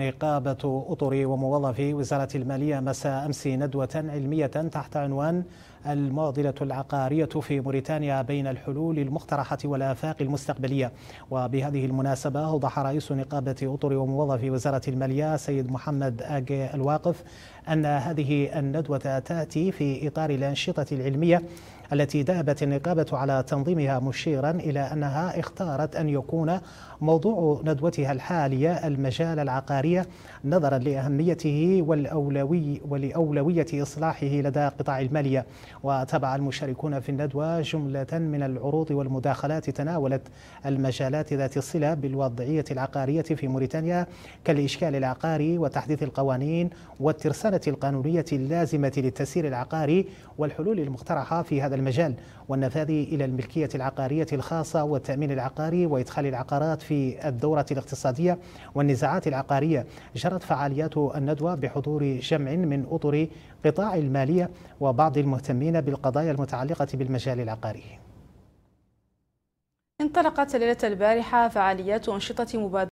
نقابة أطر وموظفي وزارة المالية مساء أمس ندوة علمية تحت عنوان المعضلة العقارية في موريتانيا بين الحلول المقترحة والآفاق المستقبلية وبهذه المناسبة أوضح رئيس نقابة أطر وموظفي وزارة المالية سيد محمد آجي الواقف أن هذه الندوة تأتي في إطار الأنشطة العلمية التي دأبت النقابة على تنظيمها مشيرا إلى أنها اختارت أن يكون موضوع ندوتها الحالية المجال العقاري العسكرية نظرا لأهميته والأولوي ولأولوية إصلاحه لدى قطاع المالية وتابع المشاركون في الندوة جملة من العروض والمداخلات تناولت المجالات ذات الصلة بالوضعية العقارية في موريتانيا كالإشكال العقاري وتحديث القوانين والترسانة القانونية اللازمة للتسيير العقاري والحلول المقترحة في هذا المجال والنفاذ إلى الملكية العقارية الخاصة والتأمين العقاري وإدخال العقارات في الدورة الاقتصادية والنزاعات العقارية الماليه جرت فعاليات الندوة بحضور جمع من أطر قطاع المالية وبعض المهتمين بالقضايا المتعلقة بالمجال العقاري انطلقت ليلة البارحة فعاليات أنشطة مبادرة